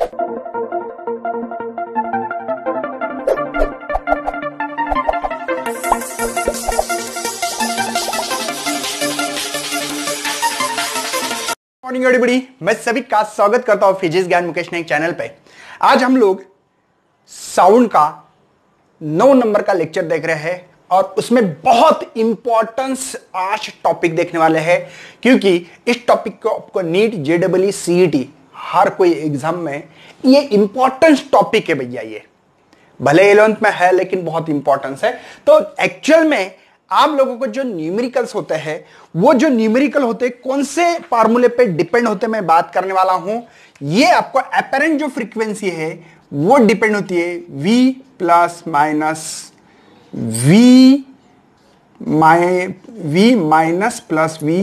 Morning मैं सभी का स्वागत करता हूं फिजिक्स ज्ञान मुकेश ने चैनल पे आज हम लोग साउंड का नौ नंबर का लेक्चर देख रहे हैं और उसमें बहुत इंपॉर्टेंस आज टॉपिक देखने वाले हैं क्योंकि इस टॉपिक को आपको नीट जेडब्ल्यू सीईटी हर कोई एग्जाम में ये इंपॉर्टेंस टॉपिक है भैया ये भले इलेवंथ में है लेकिन बहुत इंपॉर्टेंस है तो एक्चुअल में आप लोगों को जो न्यूमेरिकल्स होते हैं वो जो न्यूमेरिकल होते हैं कौन से फार्मूले पे डिपेंड होते मैं बात करने वाला हूं ये आपको अपेरेंट जो फ्रीक्वेंसी है वो डिपेंड होती है v प्लस माइनस v माइ v minus plus v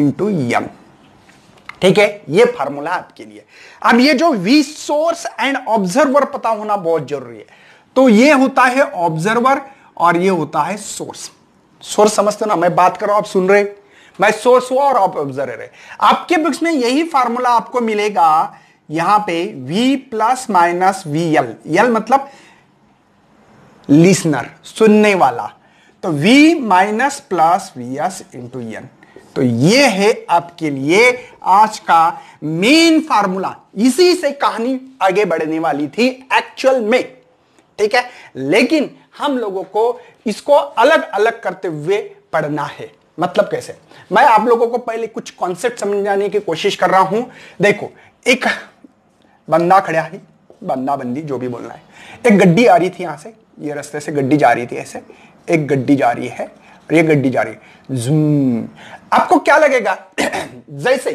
into यंग ठीक है ये फार्मूला आपके लिए अब ये जो वी सोर्स एंड ऑब्जर्वर पता होना बहुत जरूरी है तो ये होता है ऑब्जर्वर और ये होता है सोर्स सोर्स समझते ना मैं बात कर रहा हूं आप सुन रहे मैं सोर्स हुआ और आप ऑब्जर्वर है आपके बुक्स में यही फार्मूला आपको मिलेगा यहां पे v plus minus v l l मतलब लिसनर सुनने वाला तो v minus plus v s into n तो ये है आपके लिए आज का मेन फार्मूला इसी से कहानी आगे बढ़ने वाली थी एक्चुअल में ठीक है लेकिन हम लोगों को इसको अलग अलग करते हुए पढ़ना है मतलब कैसे मैं आप लोगों को पहले कुछ कॉन्सेप्ट समझाने की कोशिश कर रहा हूं देखो एक बंदा खड़ा है बंदा बंदी जो भी बोलना है एक गड्डी आ रही थी यहां से ये रास्ते से गड्डी जा रही थी ऐसे एक गड्डी जा रही है और ये गड्डी जा रही है जूम आपको क्या लगेगा जैसे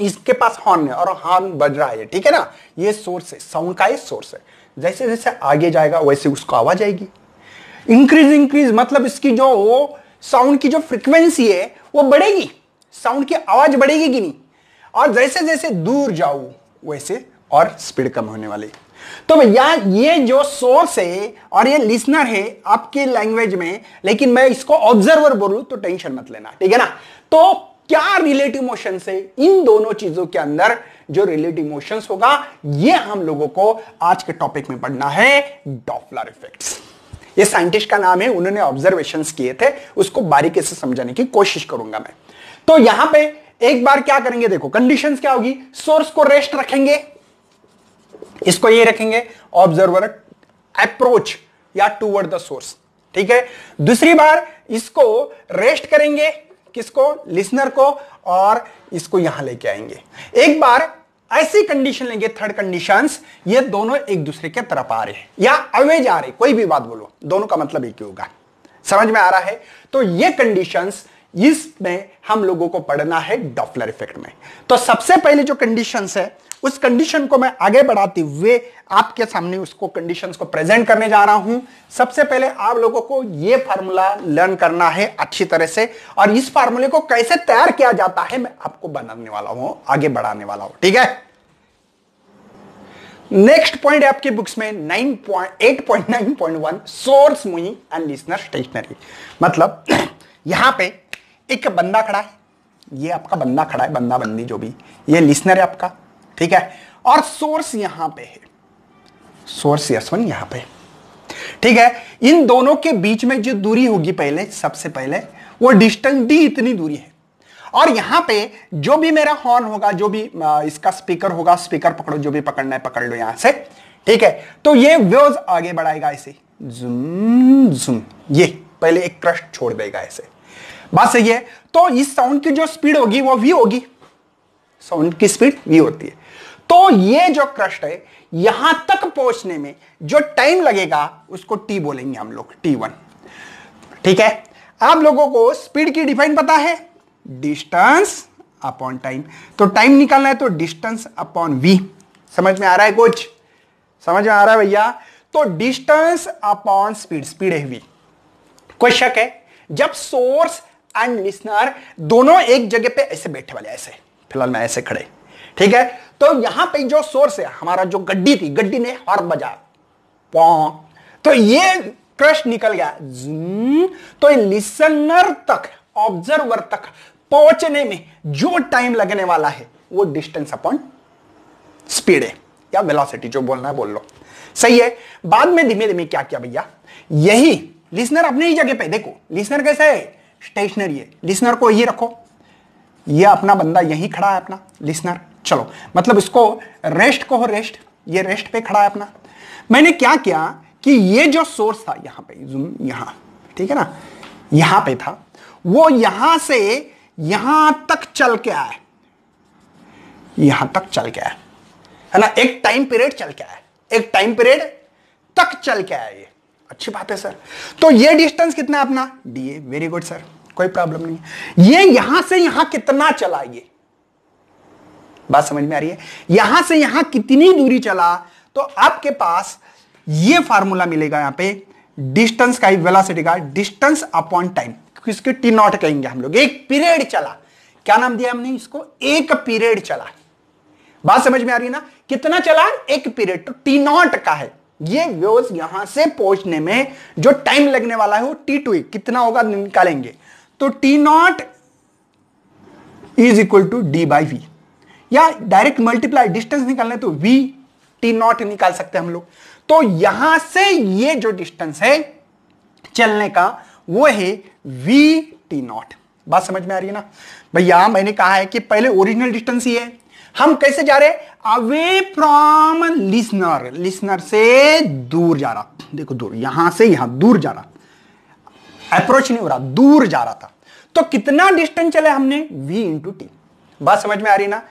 इसके पास हॉर्न है और हॉर्न बज रहा है ठीक है ना ये सोर्स है साउंड का ही सोर्स है जैसे जैसे आगे जाएगा वैसे उसको आवाज आएगी इंक्रीज इंक्रीज मतलब इसकी जो वो साउंड की जो फ्रिक्वेंसी है वो बढ़ेगी साउंड की आवाज बढ़ेगी कि नहीं और जैसे जैसे दूर जाऊं वैसे और स्पीड कम होने वाली तो भैया ये जो सोर्स है और ये लिसनर है आपके लैंग्वेज में लेकिन मैं इसको ऑब्जर्वर बोलूं तो टेंशन मत लेना ठीक है ना तो क्या रिलेटिव मोशन से इन दोनों चीजों के अंदर जो रिलेटिव मोशन होगा ये हम लोगों को आज के टॉपिक में पढ़ना है डॉपलर इफेक्ट ये साइंटिस्ट का नाम है उन्होंने ऑब्जर्वेशन किए थे उसको बारीकी से समझाने की कोशिश करूंगा मैं तो यहां पे एक बार क्या करेंगे देखो कंडीशंस क्या होगी सोर्स को रेस्ट रखेंगे इसको ये रखेंगे ऑब्जर्वर अप्रोच या टूवर्ड द सोर्स ठीक है दूसरी बार इसको रेस्ट करेंगे किसको लिसनर को और इसको यहां लेके आएंगे एक बार ऐसी कंडीशन लेंगे थर्ड कंडीशन ये दोनों एक दूसरे के तरफ आ रहे हैं या अवे जा रहे कोई भी बात बोलो दोनों का मतलब एक ही होगा समझ में आ रहा है तो ये कंडीशंस इसमें हम लोगों को पढ़ना है डॉपलर इफेक्ट में तो सबसे पहले जो कंडीशंस है उस कंडीशन को मैं आगे बढ़ाते हुए आपके सामने उसको कंडीशंस को प्रेजेंट करने जा रहा हूं सबसे पहले आप लोगों को यह फार्मूला लर्न करना है अच्छी तरह से और इस फार्मूले को कैसे तैयार किया जाता है मैं आपको बनाने वाला हूं आगे बढ़ाने वाला हूं ठीक है नेक्स्ट पॉइंट आपकी बुक्स में वन सोर्स मुई एंड लिस्नर स्टेशनरी मतलब यहां पे एक बंदा खड़ा है ये आपका बंदा खड़ा है बंदा बंदी जो भी ये लिस्नर है आपका ठीक है और सोर्स यहां पे है सोर्स यस वन यहां पे ठीक है इन दोनों के बीच में जो दूरी होगी पहले सबसे पहले वो डिस्टेंस डी इतनी दूरी है और यहां पे जो भी मेरा हॉर्न होगा जो भी इसका स्पीकर होगा स्पीकर पकड़ो जो भी पकड़ना है पकड़ लो यहां से ठीक है तो ये वेव्स आगे बढ़ाएगा इसे जुम जुम ये पहले एक क्रश छोड़ देगा इसे बात सही है तो इस साउंड की जो स्पीड होगी वो वी होगी साउंड की स्पीड वी होती है तो ये जो क्रस्ट है यहां तक पहुंचने में जो टाइम लगेगा उसको टी बोलेंगे हम लोग टी वन ठीक है आप लोगों को स्पीड की डिफाइन पता है डिस्टेंस अपॉन टाइम तो टाइम निकालना है तो डिस्टेंस अपॉन वी समझ में आ रहा है कुछ समझ में आ रहा है भैया तो डिस्टेंस अपॉन स्पीड स्पीड है वी कोई शक है जब सोर्स एंड लिसनर दोनों एक जगह पे ऐसे बैठे वाले ऐसे फिलहाल मैं ऐसे खड़े ठीक है तो यहां पे जो सोर्स है हमारा जो गड्डी थी गड्डी ने हॉर्न बजा तो ये क्रश निकल गया हम्म, तो लिसनर तक ऑब्जर्वर तक पहुंचने में जो टाइम लगने वाला है वो डिस्टेंस अपॉन स्पीड है या वेलोसिटी जो बोलना है बोल लो सही है बाद में धीमे धीमे क्या किया भैया यही लिसनर अपने ही जगह पे देखो लिसनर कैसा है स्टेशनरी है लिसनर को यही रखो यह अपना बंदा यही खड़ा है अपना लिसनर चलो मतलब इसको रेस्ट को हो रेस्ट ये रेस्ट पे खड़ा है अपना मैंने क्या किया कि ये जो सोर्स था यहां पे जूम यहां ठीक है ना यहां पे था वो यहां से यहां तक चल के आया यहां तक चल के आया है ना एक टाइम पीरियड चल के आया एक टाइम पीरियड तक चल के आया ये अच्छी बात है सर तो ये डिस्टेंस कितना है अपना d a very good sir कोई प्रॉब्लम नहीं ये यहां से यहां कितना चला ये बात समझ में आ रही है यहां से यहां कितनी दूरी चला तो आपके पास ये फार्मूला मिलेगा यहां पे डिस्टेंस का वेलासिटी का डिस्टेंस अपॉन टाइम इसको टी नॉट कहेंगे हम लोग एक पीरियड चला क्या नाम दिया हमने इसको एक पीरियड चला बात समझ में आ रही है ना कितना चला एक पीरियड तो टी नॉट का है ये व्यूज यहां से पहुंचने में जो टाइम लगने वाला है वो टी टू कितना होगा निकालेंगे तो t naught is equal to d by v या डायरेक्ट मल्टीप्लाई डिस्टेंस निकालना है तो वी टी नॉट निकाल सकते हैं हम लोग तो यहां से ये जो डिस्टेंस है चलने का वो है वी टी नॉट बात समझ में आ रही है ना भैया मैंने कहा है कि पहले ओरिजिनल डिस्टेंस ही है हम कैसे जा रहे अवे फ्रॉम लिसनर लिसनर से दूर जा रहा देखो दूर यहां से यहां दूर जा रहा अप्रोच नहीं हो रहा दूर जा रहा था तो कितना डिस्टेंस चले हमने v इंटू टी बात समझ में आ रही ना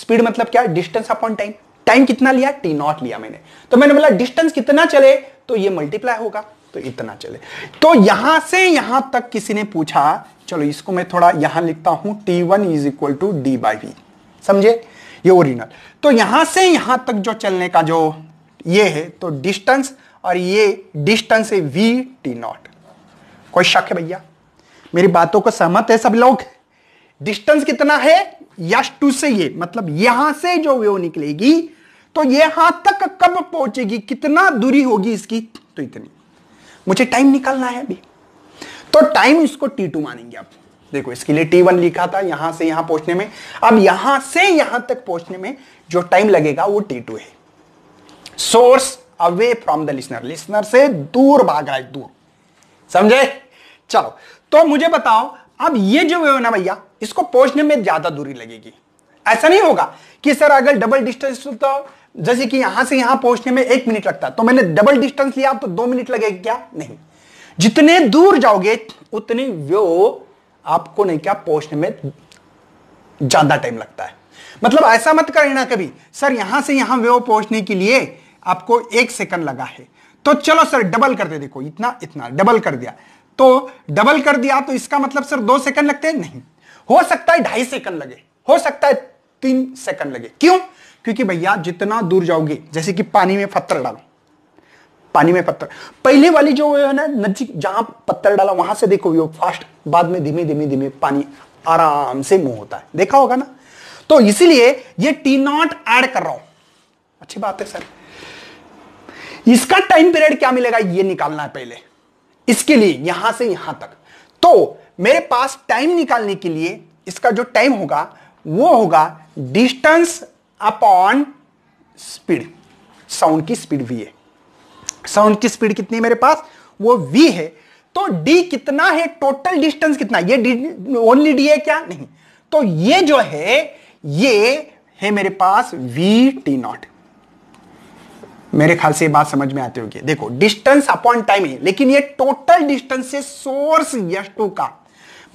स्पीड मतलब क्या डिस्टेंस अपॉन टाइम टाइम कितना लिया टी नॉट लिया मैंने तो मैंने बोला डिस्टेंस कितना चले तो ये मल्टीप्लाई होगा तो इतना चले तो यहां से यहां तक किसी ने पूछा चलो इसको मैं थोड़ा यहां लिखता हूं t one is equal to d by v समझे ये ओरिजिनल तो यहां से यहां तक जो चलने का जो ये है तो डिस्टेंस और ये डिस्टेंस है वी टी नॉट कोई शक है भैया मेरी बातों को सहमत है सब लोग डिस्टेंस कितना है टू से ये मतलब यहां से जो वे निकलेगी तो यहां तक कब पहुंचेगी कितना दूरी होगी इसकी तो इतनी मुझे टाइम निकालना है अभी तो टाइम इसको टी टू मानेंगे आप देखो इसके लिए टी वन लिखा था यहां से यहां पहुंचने में अब यहां से यहां तक पहुंचने में जो टाइम लगेगा वो टी टू है source away from the listener listener से दूर भाग रहा है दूर समझे चलो तो मुझे बताओ अब ये जो वेव है ना भैया इसको पहुंचने में ज्यादा दूरी लगेगी ऐसा नहीं होगा कि सर अगर डबल डिस्टेंस तो जैसे कि यहां से यहां पहुंचने में एक मिनट लगता तो मैंने डबल डिस्टेंस लिया तो दो मिनट लगेगा क्या नहीं जितने दूर जाओगे उतनी वेव आपको नहीं क्या पहुंचने में ज्यादा टाइम लगता है मतलब ऐसा मत करना कभी सर यहां से यहां वेव पहुंचने के लिए आपको एक सेकंड लगा है तो चलो सर डबल कर दे देखो इतना इतना डबल कर दिया तो डबल कर दिया तो इसका मतलब सर दो सेकंड लगते हैं नहीं हो सकता है ढाई सेकंड लगे हो सकता है तीन सेकंड लगे क्यों क्योंकि भैया जितना दूर जाओगे जैसे कि पानी में पत्थर डालो पानी में पत्थर पहले वाली जो है ना नजीक जहां पत्थर डाला वहां से देखो योग फास्ट बाद में धीमे धीमे धीमे पानी आराम से मुंह होता है देखा होगा ना तो इसीलिए ये टी नॉट ऐड कर रहा हूं अच्छी बात है सर इसका टाइम पीरियड क्या मिलेगा ये निकालना है पहले इसके लिए यहां से यहां तक तो मेरे पास टाइम निकालने के लिए इसका जो टाइम होगा वो होगा डिस्टेंस अपॉन स्पीड साउंड की स्पीड वी है साउंड की स्पीड कितनी है मेरे पास वो वी है तो डी कितना है टोटल डिस्टेंस कितना ये ओनली डी है क्या नहीं तो ये जो है ये है मेरे पास वी टी नॉट मेरे ख्याल से ये बात समझ में आती होगी देखो डिस्टेंस अपॉन टाइम है लेकिन ये टोटल डिस्टेंस है सोर्स यश टू का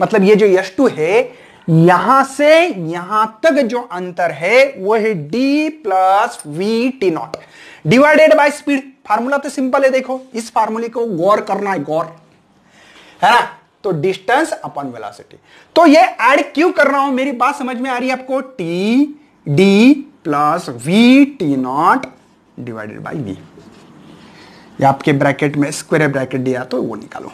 मतलब ये जो यश टू है यहां से यहां तक जो अंतर है वो है d plus v t naught divided by speed formula तो सिंपल है देखो इस फार्मूले को गौर करना है गौर है ना तो डिस्टेंस अपॉन वेलोसिटी तो ये ऐड क्यों कर रहा हूं मेरी बात समझ में आ रही है आपको t d plus v t naught divided by v या आपके ब्रैकेट में स्क्वेयर ब्रैकेट दिया तो वो निकालो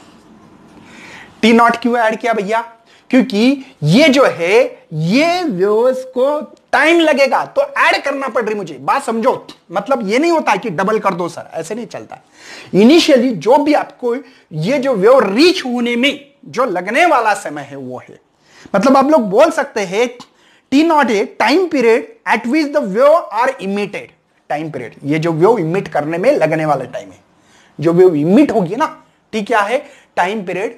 टी नॉट क्यों ऐड किया भैया क्योंकि ये जो है ये व्यूज को टाइम लगेगा तो ऐड करना पड़ रही मुझे बात समझो मतलब ये नहीं होता कि डबल कर दो सर ऐसे नहीं चलता इनिशियली जो भी आपको ये जो व्यव रीच होने में जो लगने वाला समय है वो है मतलब आप लोग बोल सकते हैं t naught a time period at which the wave are emitted time period ये जो वेव इमिट करने में लगने वाला टाइम है जो वेव इमिट होगी ना टी क्या है टाइम पीरियड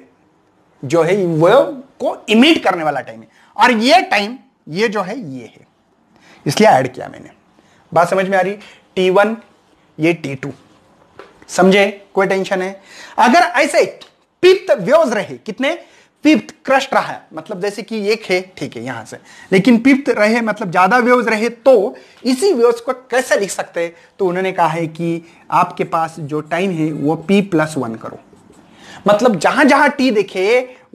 जो है वेव को इमिट करने वाला टाइम है और ये टाइम ये जो है ये है इसलिए ऐड किया मैंने बात समझ में आ रही टी वन ये टी टू समझे कोई टेंशन है अगर ऐसे पित्त व्योज रहे कितने पिप्त क्रस्ट रहा है मतलब जैसे कि एक है ठीक है यहां से लेकिन पिप्त रहे मतलब ज्यादा व्यवस रहे तो इसी व्यवस को कैसे लिख सकते हैं तो उन्होंने कहा है कि आपके पास जो टाइम है वो पी प्लस वन करो मतलब जहां जहां टी देखे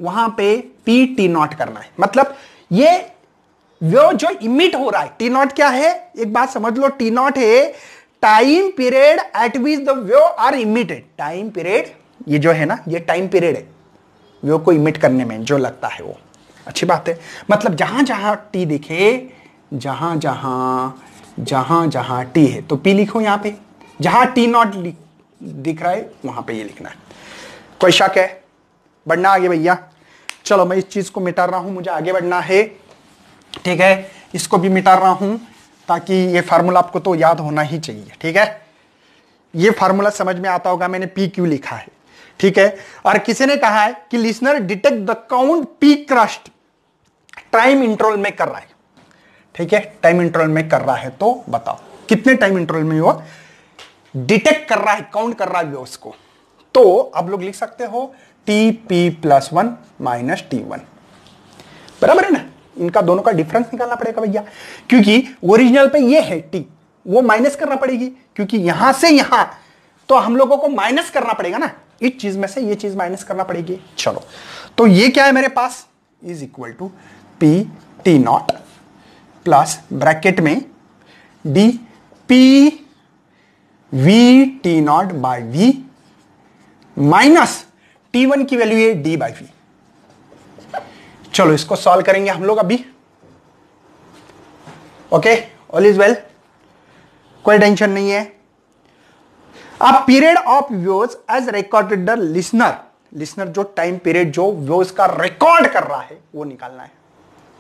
वहां पे पी टी नॉट करना है मतलब ये व्यव जो इमिट हो रहा है टी नॉट क्या है एक बात समझ लो टी नॉट है time period at which the wave are emitted time period ये जो है ना ये टाइम पीरियड है वो को इमिट करने में जो लगता है वो अच्छी बात है मतलब जहां जहां टी दिखे जहां जहां जहां जहां टी है तो पी लिखो यहां पे जहां टी नॉट दिख रहा है वहां पे ये लिखना है कोई शक है बढ़ना आगे भैया चलो मैं इस चीज़ को मिटा रहा हूं मुझे आगे बढ़ना है ठीक है इसको भी मिटा रहा हूं ताकि ये फार्मूला आपको तो याद होना ही चाहिए ठीक है ये फार्मूला समझ में आता होगा मैंने पी क्यू लिखा है ठीक है और किसी ने कहा है कि listener detect the count peak crest time interval में कर रहा है ठीक है टाइम इंटरवल में कर रहा है तो बताओ कितने टाइम इंटरवल में वो डिटेक्ट कर रहा है काउंट कर रहा है उसको तो आप लोग लिख सकते हो t p plus one minus t one बराबर है ना इनका दोनों का डिफरेंस निकालना पड़ेगा भैया क्योंकि ओरिजिनल पे ये है टी वो माइनस करना पड़ेगी क्योंकि यहां से यहां तो हम लोगों को माइनस करना पड़ेगा ना इस चीज में से ये चीज माइनस करना पड़ेगी चलो तो ये क्या है मेरे पास is equal to p t not plus bracket में d p v t naught by v minus t one की वैल्यू है डी बाई वी चलो इसको सॉल्व करेंगे हम लोग अभी ओके ऑल इज वेल कोई टेंशन नहीं है अब period of waves as recorded the listener listener जो टाइम पीरियड जो व्यूज का रिकॉर्ड कर रहा है वो निकालना है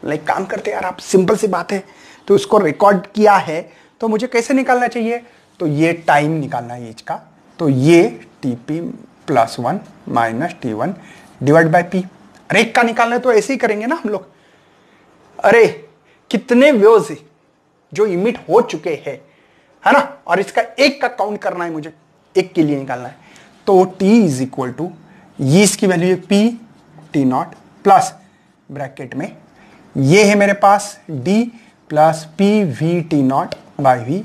लाइक like, काम करते यार आप सिंपल सी बात है तो उसको रिकॉर्ड किया है तो मुझे कैसे निकालना चाहिए तो ये टाइम निकालना है इसका तो ये t p plus one minus t one divide by p अरे का निकालना है तो ऐसे ही करेंगे ना हम लोग अरे कितने व्यूज जो इमिट हो चुके हैं है ना और इसका एक का काउंट करना है मुझे एक के लिए निकालना है तो टी इज इक्वल टू ये इसकी वैल्यू है p t not plus bracket में ये है मेरे पास d plus p v t naught by v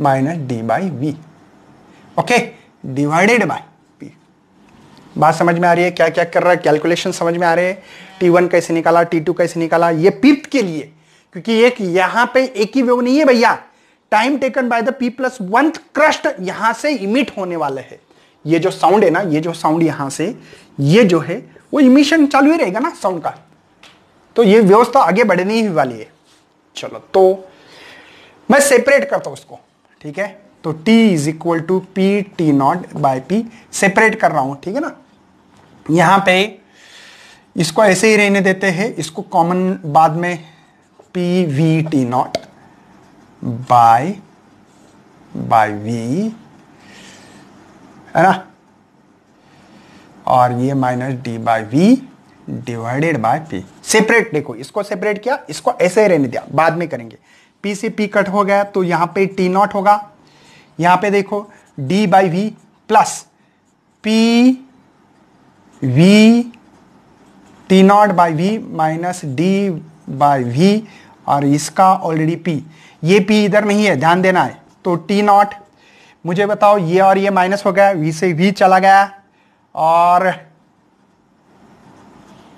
minus d by v okay divided by p बात समझ में आ रही है क्या क्या कर रहा है कैलकुलेशन समझ में आ रहे हैं टी वन कैसे निकाला टी टू कैसे निकाला ये पिप्त के लिए क्योंकि एक यहां पे एक ही व्योग नहीं है भैया time taken by the p plus one crest यहां से इमिट होने वाले है ये जो साउंड है ना ये जो साउंड यहां से ये जो है वो इमिशन चालू ही रहेगा ना साउंड का तो ये व्यवस्था आगे बढ़ने ही वाली है चलो तो मैं सेपरेट करता हूं उसको ठीक है तो t is equal to p t naught by p separate कर रहा हूं ठीक है ना यहां पे इसको ऐसे ही रहने देते हैं इसको कॉमन बाद में p v t naught by by v है ना और ये minus d by v divided by p separate देखो इसको सेपरेट किया इसको ऐसे ही रहने दिया बाद में करेंगे पी से पी कट हो गया तो यहां पे टी नॉट होगा यहां पे देखो d by v plus p v t naught by v minus d by v और इसका ऑलरेडी पी ये पी इधर नहीं है ध्यान देना है तो टी नॉट मुझे बताओ ये और ये माइनस हो गया वी से वी चला गया और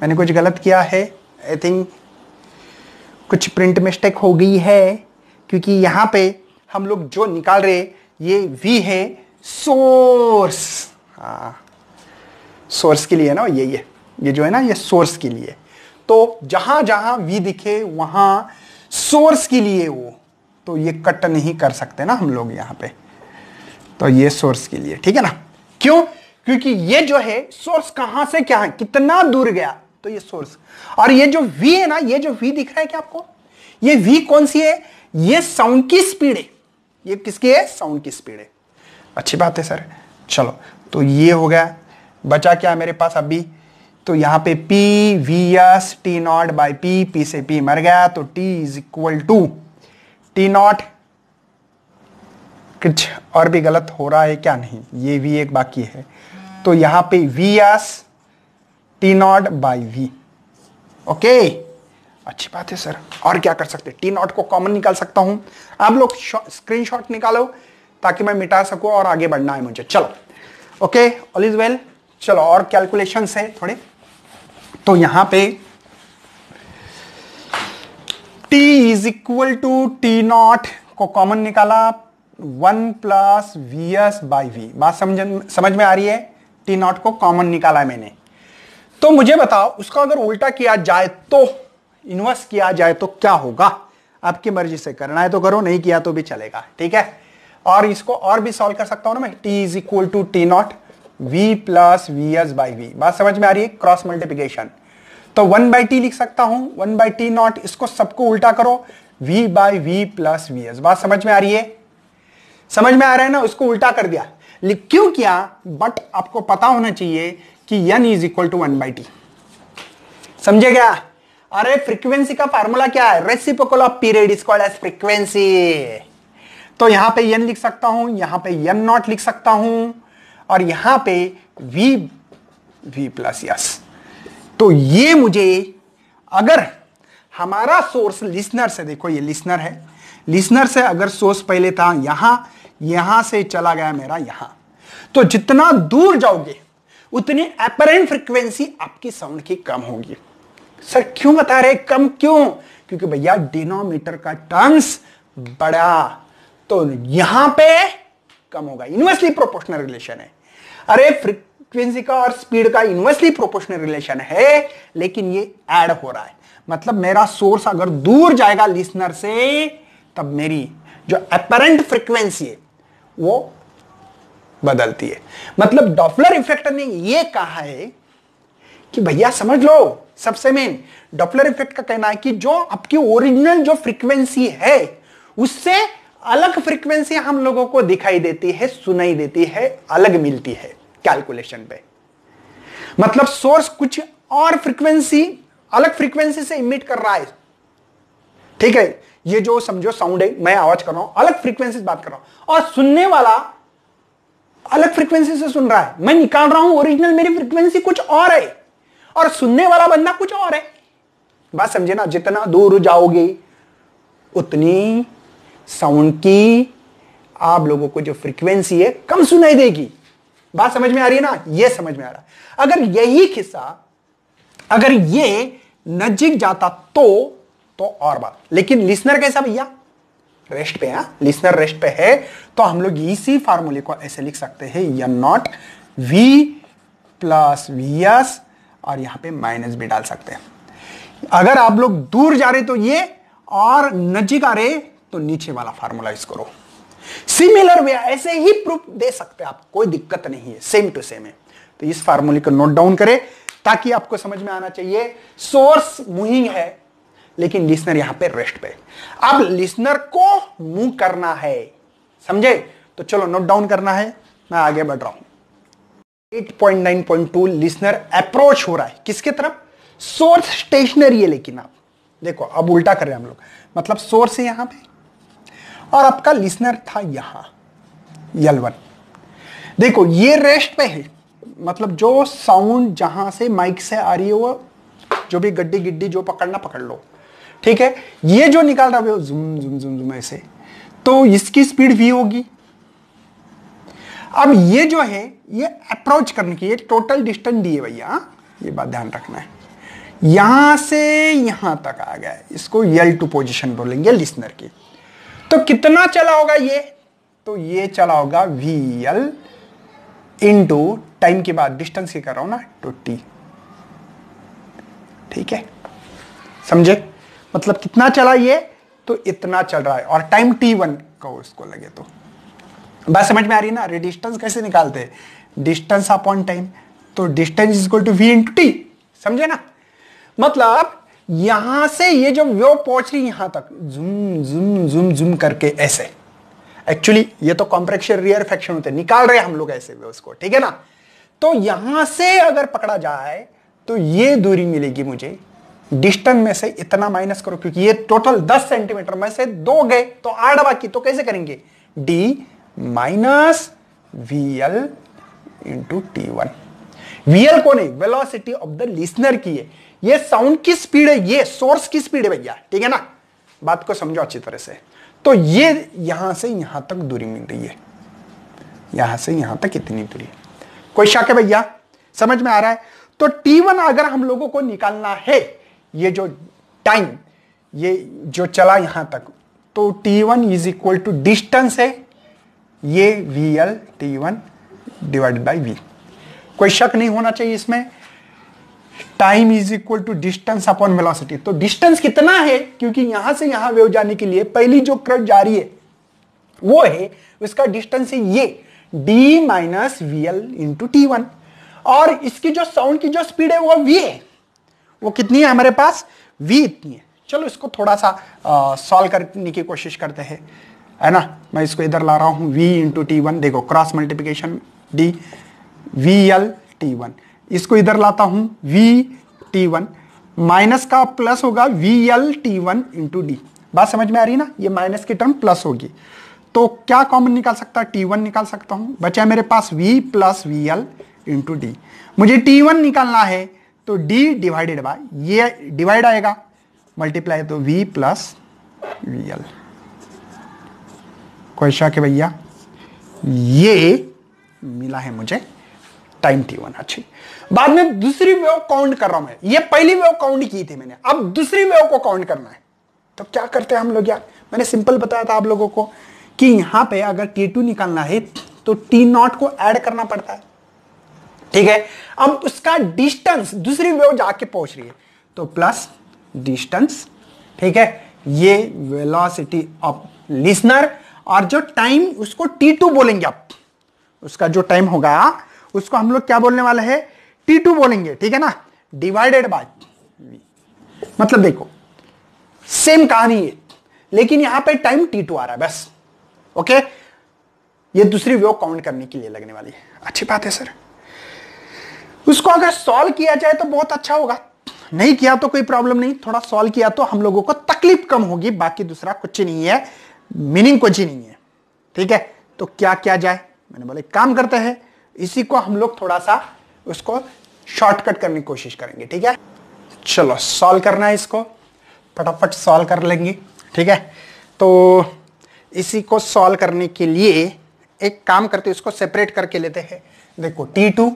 मैंने कुछ गलत किया है आई थिंक कुछ प्रिंट मिस्टेक हो गई है क्योंकि यहाँ पे हम लोग जो निकाल रहे ये वी है सोर्स हाँ सोर्स के लिए ना ये ये ये जो है ना ये सोर्स के लिए तो जहां जहां वी दिखे वहां सोर्स के लिए वो तो ये कट नहीं कर सकते ना हम लोग यहां पे तो ये सोर्स के लिए ठीक है ना क्यों क्योंकि ये जो है सोर्स कहां से क्या है कितना दूर गया तो ये सोर्स और ये जो वी है ना ये जो वी दिख रहा है क्या आपको ये वी कौन सी है ये साउंड की स्पीड है ये किसकी है साउंड की स्पीड है अच्छी बात है सर चलो तो ये हो गया बचा क्या मेरे पास अभी तो यहां पे p v s t naught by p p से पी मर गया तो t is equal to t naught कुछ और भी गलत हो रहा है क्या नहीं ये भी एक बाकी है तो यहां पे v s t naught by v okay अच्छी बात है सर और क्या कर सकते टी नॉट को कॉमन निकाल सकता हूं आप लोग स्क्रीनशॉट निकालो ताकि मैं मिटा सकूं और आगे बढ़ना है मुझे चलो ओके ऑल इज वेल चलो और कैलकुलेशन है थोड़े तो यहां पे t is equal to t naught को कॉमन निकाला one plus v s by v बात समझ समझ में आ रही है टी नॉट को कॉमन निकाला मैंने तो मुझे बताओ उसका अगर उल्टा किया जाए तो इन्वर्स किया जाए तो क्या होगा आपकी मर्जी से करना है तो करो नहीं किया तो भी चलेगा ठीक है और इसको और भी सॉल्व कर सकता हूं ना मैं t is equal to t not v plus v s by v बात समझ में आ रही है क्रॉस मल्टीप्लीकेशन तो वन बाई टी लिख सकता हूं वन बाई टी नॉट इसको सबको उल्टा करो v by v plus v s बात समझ में आ रही है समझ में आ रहा है ना उसको उल्टा कर दिया क्यों किया बट आपको पता होना चाहिए कि n is equal to one by t समझे क्या अरे फ्रीक्वेंसी का फार्मूला क्या है reciprocal of period is called as frequency तो यहां पे n लिख सकता हूं यहां पे n नॉट लिख सकता हूं और यहां पे v v प्लस यस तो ये मुझे अगर हमारा सोर्स लिसनर से देखो ये लिसनर है लिसनर से अगर सोर्स पहले था यहां यहां से चला गया मेरा यहां तो जितना दूर जाओगे उतनी अपरेंट फ्रिक्वेंसी आपकी साउंड की कम होगी सर क्यों बता रहे कम क्यों क्योंकि भैया डिनोमीटर का टर्म्स बड़ा तो यहां पे कम होगा इनवर्सली प्रोपोर्शनल रिलेशन है अरे फ्रीक्वेंसी का और स्पीड का इन्वर्सली प्रोपोर्शनल रिलेशन है लेकिन ये ऐड हो रहा है मतलब मेरा सोर्स अगर दूर जाएगा लिसनर से तब मेरी जो अपरेंट फ्रीक्वेंसी है वो बदलती है मतलब डॉपलर इफेक्ट ने ये कहा है कि भैया समझ लो सबसे मेन डॉपलर इफेक्ट का कहना है कि जो आपकी ओरिजिनल जो फ्रीक्वेंसी है उससे अलग फ्रीक्वेंसी हम लोगों को दिखाई देती है सुनाई देती है अलग मिलती है कैलकुलेशन पे मतलब सोर्स कुछ और फ्रीक्वेंसी अलग फ्रीक्वेंसी से इमिट कर रहा है ठीक है ये जो समझो साउंड है मैं आवाज कर रहा हूं अलग फ्रीक्वेंसी से बात कर रहा हूं और सुनने वाला अलग फ्रीक्वेंसी से सुन रहा है मैं निकाल रहा हूं ओरिजिनल मेरी फ्रीक्वेंसी कुछ और है और सुनने वाला बंदा कुछ और है बात समझे ना जितना दूर जाओगे उतनी साउंड की आप लोगों को जो फ्रीक्वेंसी है कम सुनाई देगी बात समझ में आ रही है ना ये समझ में आ रहा है अगर यही खिस्सा अगर ये नजदीक जाता तो तो और बात लेकिन लिसनर कैसा भैया रेस्ट पे है हाँ? लिसनर रेस्ट पे है तो हम लोग इसी फार्मूले को ऐसे लिख सकते हैं n not v plus v s और यहां पे माइनस भी डाल सकते हैं अगर आप लोग दूर जा रहे तो ये और नजदीक आ रहे तो नीचे वाला फार्मूला इस करो सिमिलर वे ऐसे ही प्रूफ दे सकते हैं आप कोई दिक्कत नहीं है सेम टू सेम है तो इस फार्मूले को नोट डाउन करें ताकि आपको समझ में आना चाहिए सोर्स मूविंग है लेकिन लिसनर यहां पे रेस्ट पे अब लिसनर को मूव करना है समझे तो चलो नोट डाउन करना है मैं आगे बढ़ रहा हूं 8.9.2 लिसनर अप्रोच हो रहा है किसके तरफ सोर्स स्टेशनरी है लेकिन आप देखो अब उल्टा कर रहे हैं हम लोग मतलब सोर्स है यहां पे और आपका लिसनर था यल वन देखो ये रेस्ट पे है मतलब जो साउंड जहां से माइक से आ रही है वो जो भी गड्डी गिड्डी जो पकड़ना पकड़ लो ठीक है ये जो निकाल रहा है जुम जुम जुम जुम ऐसे तो इसकी स्पीड भी होगी अब ये जो है ये अप्रोच करने की ये टोटल डिस्टेंस दिए भैया ये बात ध्यान रखना है यहां से यहां तक आ गया इसको यल टू पोजिशन बोलेंगे लिसनर की तो कितना चला होगा ये तो ये चला होगा वी एल इंटू टाइम के बाद डिस्टेंस ही कर रहा हूं ना टू तो टी ठीक है समझे मतलब कितना चला ये तो इतना चल रहा है और टाइम टी वन कहो इसको लगे तो बस समझ में आ रही है ना डिस्टेंस कैसे निकालते डिस्टेंस अपॉन टाइम तो distance is equal to v into t समझे ना मतलब यहां से ये जो वे पहुंच रही यहां तक जुम जुम जुम जुम करके ऐसे एक्चुअली ये तो कॉम्प्रेक्शन रियर फैक्शन होते निकाल रहे हम लोग ऐसे वेव्स को ठीक है ना तो यहां से अगर पकड़ा जाए तो ये दूरी मिलेगी मुझे डिस्टेंस में से इतना माइनस करो क्योंकि ये टोटल 10 सेंटीमीटर में से दो गए तो आठ बाकी तो कैसे करेंगे d minus v l into t one v l को नहीं वेलोसिटी ऑफ द लिसनर की है ये साउंड की स्पीड है ये सोर्स की स्पीड है भैया ठीक है ना बात को समझो अच्छी तरह से तो ये यहां से यहां तक दूरी मिल रही है यहां से यहां तक इतनी दूरी कोई शक है भैया समझ में आ रहा है तो टी वन अगर हम लोगों को निकालना है ये जो टाइम ये जो चला यहां तक तो t one is equal to distance है ये v l t one divide by v कोई शक नहीं होना चाहिए इसमें time is equal to distance upon velocity तो डिस्टेंस कितना है क्योंकि यहां से यहां वेव जाने के लिए पहली जो क्रट जा रही है वो है उसका डिस्टेंस है ये d minus v l into t one और इसकी जो साउंड की जो स्पीड है वो वी है वो कितनी है हमारे पास वी इतनी है चलो इसको थोड़ा सा सॉल्व करने की कोशिश करते हैं है ना मैं इसको इधर ला रहा हूं वी इंटू टी वन देखो cross multiplication d v l t one इसको इधर लाता हूं वी टी वन माइनस का प्लस होगा v l t one into d बात समझ में आ रही है ना ये माइनस की टर्म प्लस होगी तो क्या कॉमन निकाल सकता है टी वन निकाल सकता हूं बचा मेरे पास v plus v l into d मुझे टी वन निकालना है तो डी डिवाइडेड बाय ये डिवाइड आएगा मल्टीप्लाई तो v plus v l question के भैया ये मिला है मुझे टाइम टी वन अच्छी बाद में दूसरी वेव काउंट कर रहा हूं मैं ये पहली वेव काउंट की थी मैंने अब दूसरी वेव को काउंट करना है तो क्या करते हैं हम लोग यार मैंने सिंपल बताया था आप लोगों को कि यहां पे अगर टी टू निकालना है तो टी नॉट को ऐड करना पड़ता है ठीक है अब उसका डिस्टेंस दूसरी वेव जाके पहुंच रही है तो प्लस डिस्टेंस ठीक है ये वेलोसिटी ऑफ लिसनर और जो टाइम उसको टी टू बोलेंगे आप उसका जो टाइम होगा उसको हम लोग क्या बोलने वाले हैं टी टू बोलेंगे ठीक है ना डिवाइडेड बाय मतलब देखो सेम कहानी है लेकिन यहां पे टाइम टी टू आ रहा है बस ओके ये दूसरी व्यू काउंट करने के लिए लगने वाली है अच्छी बात है सर उसको अगर सॉल्व किया जाए तो बहुत अच्छा होगा नहीं किया तो कोई प्रॉब्लम नहीं थोड़ा सॉल्व किया तो हम लोगों को तकलीफ कम होगी बाकी दूसरा कुछ नहीं है मीनिंग कुछ ही नहीं है ठीक है तो क्या क्या जाए मैंने बोले काम करते हैं इसी को हम लोग थोड़ा सा उसको शॉर्टकट करने की कोशिश करेंगे ठीक है चलो सॉल्व करना है इसको फटाफट सॉल्व कर लेंगे ठीक है तो इसी को सॉल्व करने के लिए एक काम करते इसको सेपरेट करके लेते हैं देखो टी टू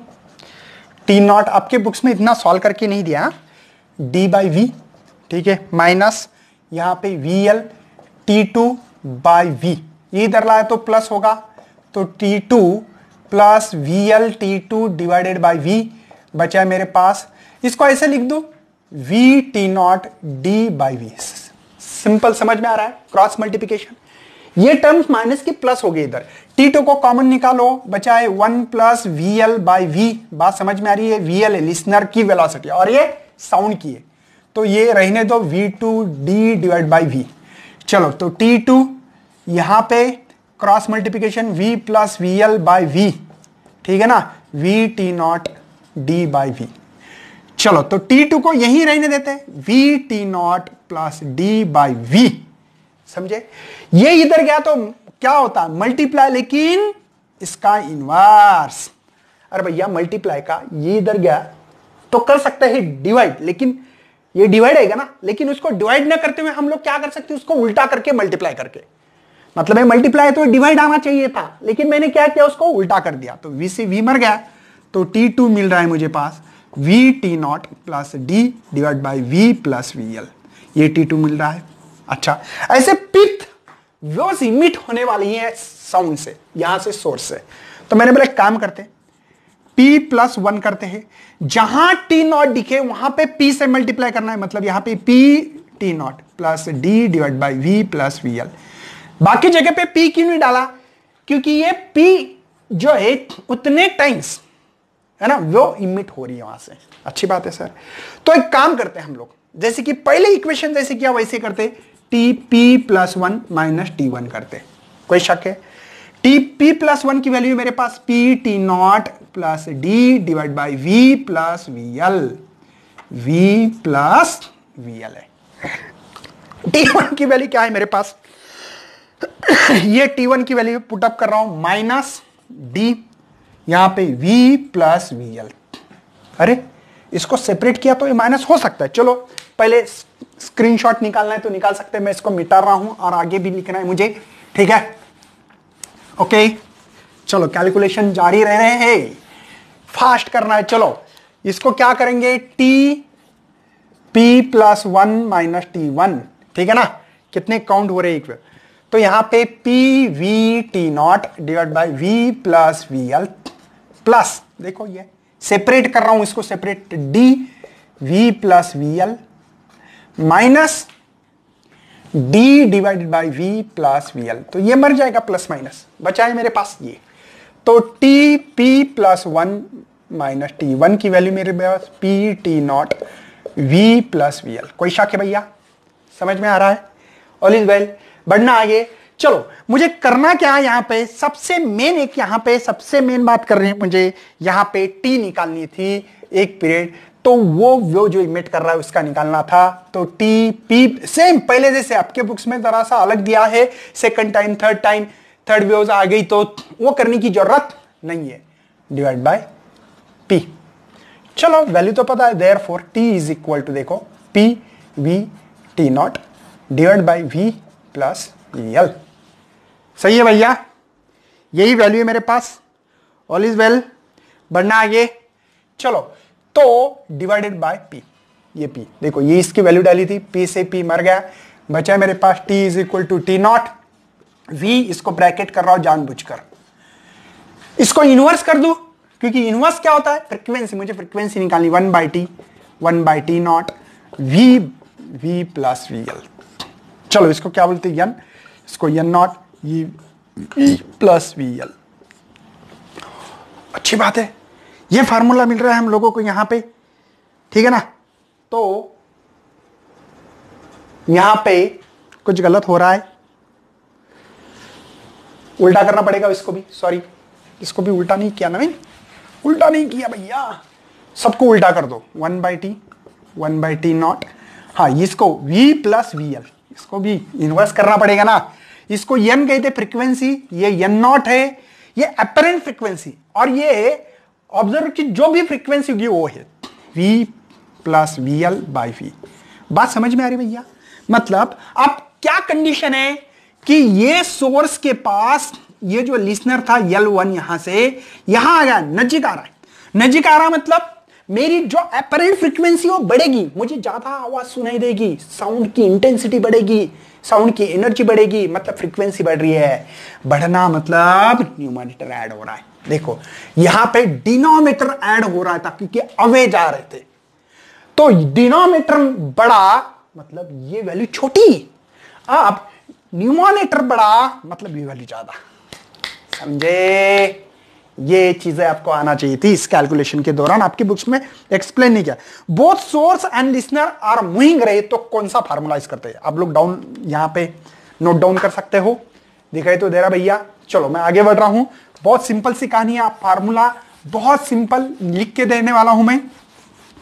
टी नॉट आपके बुक्स में इतना सॉल्व करके नहीं दिया डी बाई वी ठीक है माइनस यहाँ पे v l t two by v इधर लाया तो प्लस होगा तो t two plus v l t two divided by v बचा है मेरे पास इसको ऐसे लिख दो v t not d by v simple समझ में आ रहा है क्रॉस मल्टीप्लीकेशन ये टर्म्स माइनस की प्लस हो गई इधर टी टू को कॉमन निकालो बचा है one plus v l by v बात समझ में आ रही है वी एल लिस्नर की वेलोसिटी और ये साउंड की है तो ये रहने दो v two d divide by v चलो तो टी टू यहां पे cross multiplication v plus v l by v ठीक है ना v t not d by v चलो तो टी टू को यही रहने देते हैं v t not plus d by v समझे ये इधर गया तो क्या होता मल्टीप्लाई लेकिन इसका इनवर्स अरे भैया मल्टीप्लाई का ये इधर गया तो कर सकते है डिवाइड लेकिन ये डिवाइड आएगा ना लेकिन उसको डिवाइड ना करते हुए हम लोग क्या कर सकते हैं उसको उल्टा करके मल्टीप्लाई करके मतलब है मल्टीप्लाई तो डिवाइड आना चाहिए था लेकिन मैंने क्या किया उसको उल्टा कर दिया तो वी से वी मर गया तो टी टू मिल रहा है मुझे पास v t not plus d divide by v plus v l ये टी टू मिल रहा है अच्छा ऐसे पिथ वेव्स इमिट होने वाली है साउंड से यहां से सोर्स से तो मैंने बोला काम करते हैं पी प्लस वन करते हैं जहां T नॉट दिखे वहां पे P से मल्टीप्लाई करना है मतलब यहां पे P T not plus d divide by v plus v l बाकी जगह पे पी क्यों नहीं डाला क्योंकि ये पी जो है उतने टाइम्स है ना वो इमिट हो रही है वहां से अच्छी बात है सर तो एक काम करते हैं हम लोग जैसे कि पहले इक्वेशन जैसे किया वैसे करते t p plus one minus t one करते कोई शक है टी पी प्लस वन की वैल्यू मेरे पास p t not plus d divide by v plus v l v plus v l है टी वन की वैल्यू क्या है मेरे पास ये T1 की वैल्यू पुट अप कर रहा हूं माइनस डी यहां पे V प्लस वी एल अरे इसको सेपरेट किया तो ये माइनस हो सकता है चलो पहले स्क्रीनशॉट निकालना है तो निकाल सकते हैं मैं इसको मिटा रहा हूं और आगे भी लिखना है मुझे ठीक है ओके चलो कैलकुलेशन जारी रह रहे हैं फास्ट करना है चलो इसको क्या करेंगे t p plus one minus t one ठीक है ना कितने काउंट हो रहे हैं तो यहां पे p v t not divide by v plus v l plus देखो ये सेपरेट कर रहा हूं इसको separate d v plus v l minus d divided by v plus v l तो ये मर जाएगा प्लस माइनस बचा है मेरे पास ये तो t p plus one minus t one की वैल्यू मेरे पास p t not v plus v l कोई शक है भैया समझ में आ रहा है ऑल इज वेल बढ़ना आगे चलो मुझे करना क्या है यहां पे सबसे मेन एक यहां पे सबसे मेन बात कर रहे हैं मुझे यहां पे टी निकालनी थी एक पीरियड तो वो वो जो इमिट कर रहा है उसका निकालना था तो टी पी सेम पहले जैसे आपके बुक्स में जरा सा अलग दिया है second time third time third waves आ गई तो वो करने की जरूरत नहीं है डिवाइड बाय पी चलो वैल्यू तो पता है therefore t is equal to देखो p v t not divide by v plus l सही है भैया यही वैल्यू है मेरे पास ऑल इज वेल बढ़ना आगे चलो तो डिवाइडेड बाय पी ये पी देखो ये इसकी वैल्यू डाली थी पी से पी मर गया बचा मेरे पास t is equal to t not v इसको ब्रैकेट कर रहा हूं जानबूझकर इसको इनवर्स कर दू क्योंकि इनवर्स क्या होता है फ्रीक्वेंसी मुझे फ्रीक्वेंसी निकालनी one by t one by t not v v plus v l चलो इसको क्या बोलते हैं इसको n not e plus v l अच्छी बात है ये फार्मूला मिल रहा है हम लोगों को यहां पे ठीक है ना तो यहां पे कुछ गलत हो रहा है उल्टा करना पड़ेगा इसको भी सॉरी इसको भी उल्टा नहीं किया नवीन उल्टा नहीं किया भैया सबको उल्टा कर दो one by t one by t not हाँ इसको वी प्लस वी एल इसको भी इन्वर्स करना पड़ेगा ना इसको यन कहते फ्रीक्वेंसी ये यन नॉट है ये अपेरेंट फ्रीक्वेंसी और ये ऑब्जर्व की जो भी फ्रीक्वेंसी होगी वो है v plus v l by v बात समझ में आ रही भैया मतलब अब क्या कंडीशन है कि ये सोर्स के पास ये जो लिसनर था यल वन यहां से यहां आ गया नजीक आ रहा है नजीक आ रहा मतलब मेरी जो अपरेंट फ्रिक्वेंसी वो बढ़ेगी मुझे ज़्यादा आवाज़ सुनाई देगी साउंड की इंटेंसिटी बढ़ेगी साउंड की एनर्जी बढ़ेगी मतलब फ्रिक्वेंसी बढ़ रही है बढ़ना मतलब न्यूमानीटर ऐड हो रहा है देखो यहां पे डिनोमीटर ऐड हो रहा था क्योंकि अवे जा रहे थे तो डिनोमीटर बड़ा मतलब ये वैल्यू छोटी अब न्यूमोनेटर बड़ा मतलब ये वैल्यू ज़्यादा समझे ये चीजें आपको आना चाहिए थी इस कैलकुलेशन के दौरान आपकी बुक्स में एक्सप्लेन नहीं किया both source and listener are moving रहे तो कौन सा फार्मूलाइज करते हैं आप लोग डाउन यहां पे नोट डाउन कर सकते हो दिखाई तो दे रहा भैया चलो मैं आगे बढ़ रहा हूं बहुत सिंपल सी कहानी है फार्मूला बहुत सिंपल लिख के देने वाला हूं मैं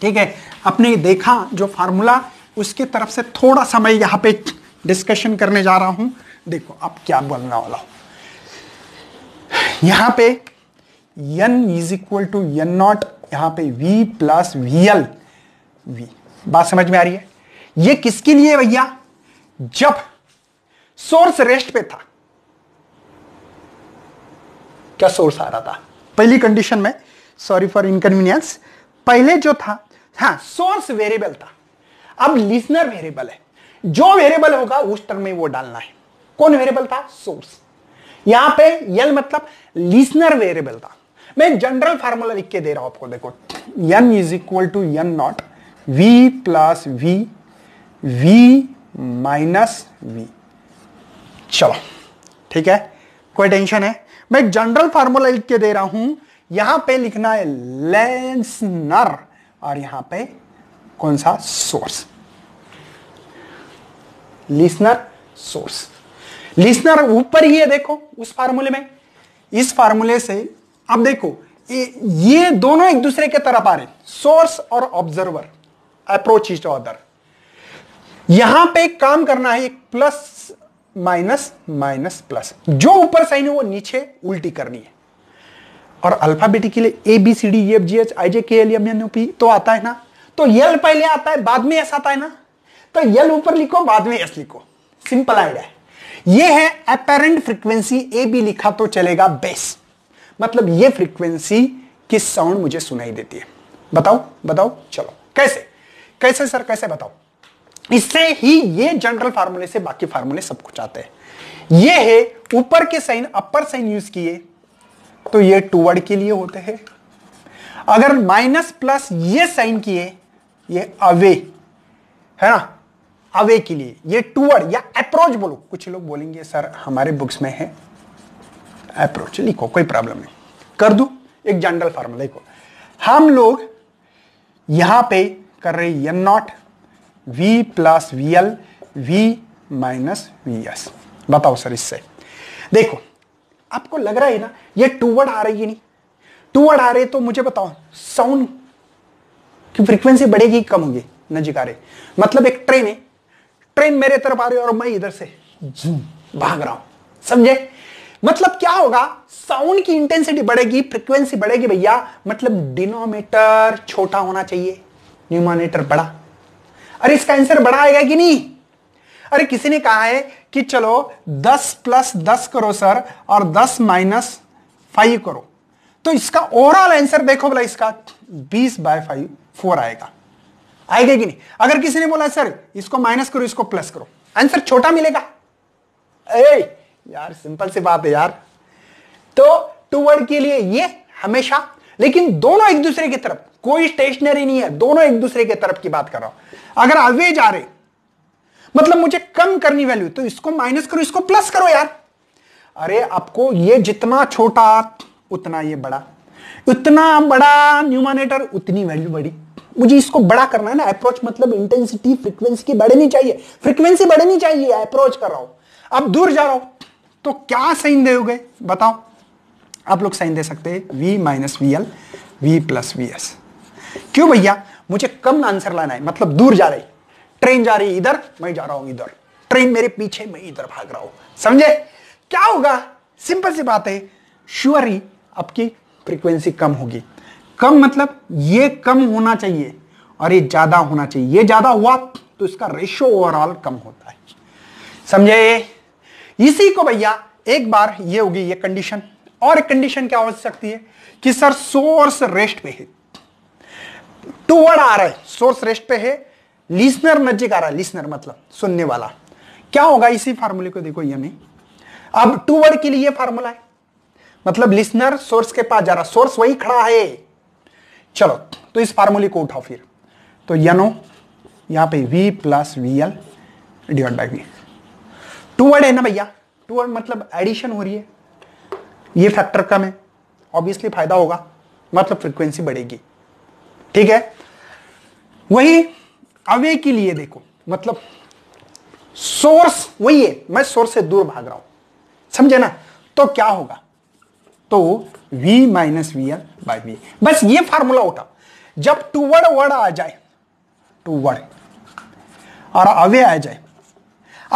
ठीक है आपने देखा जो फार्मूला उसके तरफ से थोड़ा सा मैं यहाँ पे डिस्कशन करने जा रहा हूं देखो आप क्या बोलने वाला हो यहाँ पे n is equal to n not यहां पे v plus v l v बात समझ में आ रही है ये किसके लिए भैया जब सोर्स रेस्ट पे था क्या सोर्स आ रहा था पहली कंडीशन में सॉरी फॉर इनकन्वीनियंस पहले जो था हाँ सोर्स वेरिएबल था अब लिसनर वेरिएबल है जो वेरिएबल होगा उस टर्म में वो डालना है कौन वेरिएबल था सोर्स यहां पे यल मतलब लिसनर वेरिएबल था मैं एक जनरल फार्मूला लिख के दे रहा हूं आपको देखो n is equal to n not v plus v v minus v चलो ठीक है कोई टेंशन है मैं जनरल फार्मूला लिख के दे रहा हूं यहां पे लिखना है लेंसनर और यहां पे कौन सा सोर्स लिसनर सोर्स लिसनर ऊपर ही है देखो उस फार्मूले में इस फार्मूले से अब देखो ये दोनों एक दूसरे के तरफ आ रहे सोर्स और ऑब्जर्वर अप्रोच इज अदर यहां पे काम करना है एक प्लस माइनस माइनस प्लस जो ऊपर साइन है वो नीचे उल्टी करनी है और के लिए A B C D F G H I J K L M N P तो आता है ना तो यल पहले आता है बाद में एस आता है ना तो यल ऊपर लिखो बाद में एस लिखो सिंपल आइडिया है ये है अपेरेंट फ्रीक्वेंसी ए बी लिखा तो चलेगा बेस्ट मतलब ये फ्रीक्वेंसी की साउंड मुझे सुनाई देती है बताओ बताओ चलो कैसे कैसे सर कैसे बताओ इससे ही ये जनरल फार्मूले से बाकी फार्मूले सब कुछ आते हैं ये है ऊपर के साइन अपर साइन यूज किए तो ये टूवर्ड के लिए होते हैं अगर माइनस प्लस ये साइन किए ये अवे है ना अवे के लिए ये टूवर्ड या अप्रोच बोलो कुछ लोग बोलेंगे सर हमारे बुक्स में है अप्रोच लिखो कोई प्रॉब्लम नहीं कर दू एक जनरल फार्मूला देखो हम लोग यहां पे कर रहे n not v plus v l v minus v s बताओ सर इससे देखो आपको लग रहा है ना ये टू वर्ड आ रही है नहीं टू वर्ड आ रहे तो मुझे बताओ साउंड की फ्रीक्वेंसी बढ़ेगी कम होगी नजीक आ रहे मतलब एक ट्रेन है ट्रेन मेरे तरफ आ रही है और मैं इधर से भाग रहा हूं समझे मतलब क्या होगा साउंड की इंटेंसिटी बढ़ेगी फ्रिक्वेंसी बढ़ेगी भैया मतलब डिनोमीटर छोटा होना चाहिए न्यूमानेटर बड़ा अरे इसका आंसर बड़ा आएगा कि नहीं अरे किसी ने कहा है कि चलो 10 प्लस 10 करो सर और 10 माइनस फाइव करो तो इसका ओवरऑल आंसर देखो बोला इसका 20 बाय फाइव फोर आएगा आएगा कि नहीं अगर किसी ने बोला सर इसको माइनस करो इसको प्लस करो आंसर छोटा मिलेगा ए यार सिंपल सी बात है यार तो टू वर्ड के लिए ये हमेशा लेकिन दोनों एक दूसरे की तरफ कोई स्टेशनरी नहीं है दोनों एक दूसरे की तरफ की बात कर रहा हूं अगर अवे जा रहे मतलब मुझे कम करनी वैल्यू तो इसको माइनस करो इसको प्लस करो यार अरे आपको ये जितना छोटा उतना ये बड़ा उतना बड़ा न्यूमानेटर उतनी वैल्यू बड़ी मुझे इसको बड़ा करना है ना अप्रोच मतलब इंटेंसिटी फ्रीक्वेंसी की बढ़नी चाहिए फ्रीक्वेंसी बढ़नी चाहिए अप्रोच कर रहा हूं अब दूर जा रहा हूं तो क्या साइन गए बताओ आप लोग साइन दे सकते हैं v minus v l v plus v s क्यों भैया मुझे कम आंसर लाना है मतलब दूर जा रही ट्रेन जा रही इधर मैं जा रहा हूं इधर ट्रेन मेरे पीछे मैं इधर भाग रहा हूं समझे क्या होगा सिंपल सी बात है श्योर ही आपकी फ्रीक्वेंसी कम होगी कम मतलब ये कम होना चाहिए और ये ज्यादा होना चाहिए ये ज्यादा हुआ तो इसका रेशियो ओवरऑल कम होता है समझे इसी को भैया एक बार ये होगी ये कंडीशन और एक कंडीशन क्या हो सकती है कि सर सोर्स रेस्ट पे है टू वर्ड आ रहा है सोर्स रेस्ट पे है लिसनर नजीक आ रहा है लिसनर मतलब सुनने वाला क्या होगा इसी फार्मूले को देखो ये नहीं अब टू वर्ड के लिए फार्मूला है मतलब लिसनर सोर्स के पास जा रहा सोर्स वही खड़ा है चलो तो इस फार्मूले को उठाओ फिर तो यनो यहां पे v plus v l divide by v toward है ना भैया टू वर्ड मतलब एडिशन हो रही है ये फैक्टर कम है ऑब्वियसली फायदा होगा मतलब फ्रीक्वेंसी बढ़ेगी ठीक है वही अवे के लिए देखो मतलब सोर्स वही है मैं सोर्स से दूर भाग रहा हूं समझे ना तो क्या होगा तो v minus v l by v बस ये फार्मूला उठा जब टू वर्ड वर्ड आ जाए टू वर्ड और अवे आ जाए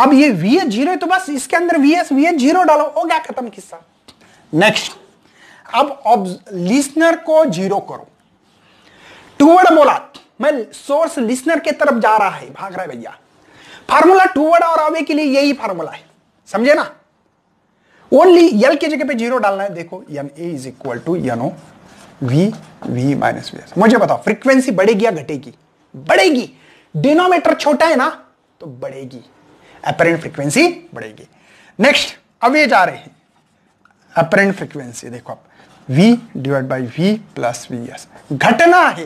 अब ये वी एच जीरो तो बस इसके अंदर v s v h zero डालो हो गया खत्म किस्सा नेक्स्ट अब अब लिसनर को जीरो करो टूवर्ड बोला मैं सोर्स लिसनर के तरफ जा रहा है भाग रहा है भैया फार्मूला टूवर्ड और आवे के लिए यही फार्मूला है समझे ना ओनली यल के जगह पे जीरो डालना है देखो m a is equal to n o v v minus v s मुझे बताओ फ्रीक्वेंसी बढ़ेगी या घटेगी बढ़ेगी डिनोमीटर छोटा है ना तो बढ़ेगी अपरेंट फ्रीक्वेंसी बढ़ेगी नेक्स्ट अब ये जा रहे हैं अपरेंट फ्रीक्वेंसी देखो आप v divide by v plus v s घटना है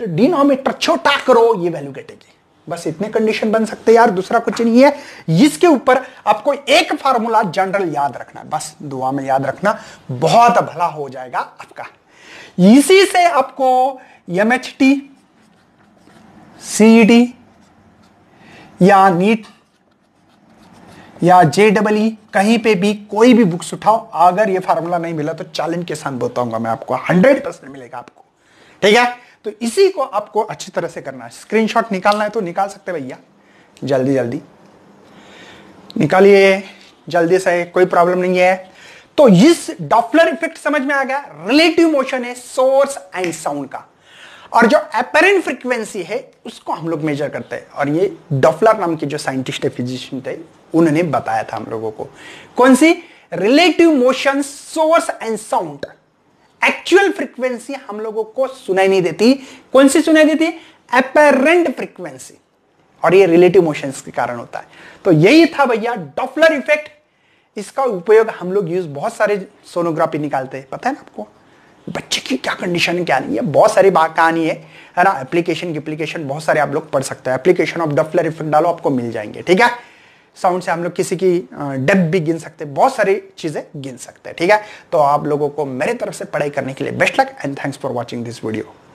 तो डिनोमीटर छोटा करो ये वैल्यू घटेगी बस इतने कंडीशन बन सकते हैं यार दूसरा कुछ नहीं है इसके ऊपर आपको एक फार्मूला जनरल याद रखना है बस दुआ में याद रखना बहुत भला हो जाएगा आपका इसी से आपको एम एच टी सी या नीट या जे डबल ई कहीं पे भी कोई भी बुक्स उठाओ अगर ये फार्मूला नहीं मिला तो चैलेंज के साथ बताऊंगा मैं आपको हंड्रेड परसेंट मिलेगा आपको ठीक है तो इसी को आपको अच्छी तरह से करना है स्क्रीनशॉट निकालना है तो निकाल सकते भैया जल्दी जल्दी निकालिए जल्दी से कोई प्रॉब्लम नहीं है तो इस डॉफलर इफेक्ट समझ में आ गया रिलेटिव मोशन है सोर्स एंड साउंड का और जो अपेरेंट फ्रीक्वेंसी है उसको हम लोग मेजर करते हैं और ये डॉफलर नाम के जो साइंटिस्ट है फिजिशियन थे उन्होंने बताया था हम लोगों को कौन सी relative motion source and sound actual frequency हम लोगों को सुनाई नहीं देती कौन सी सुनाई देती अपेरेंट फ्रीक्वेंसी और ये रिलेटिव मोशन के कारण होता है तो यही था भैया डॉफलर इफेक्ट इसका उपयोग हम लोग यूज बहुत सारे सोनोग्राफी निकालते हैं पता है ना आपको बच्चे की क्या कंडीशन क्या नहीं है बहुत सारी बात कहानी है है ना एप्लीकेशन की एप्लीकेशन बहुत सारे आप लोग पढ़ सकते हैं एप्लीकेशन ऑफ डफलर इफेक्ट डालो आपको मिल जाएंगे ठीक है साउंड से हम लोग किसी की डेप भी गिन सकते हैं बहुत सारी चीज़ें गिन सकते हैं ठीक है तो आप लोगों को मेरे तरफ से पढ़ाई करने के लिए best luck and thanks for watching this video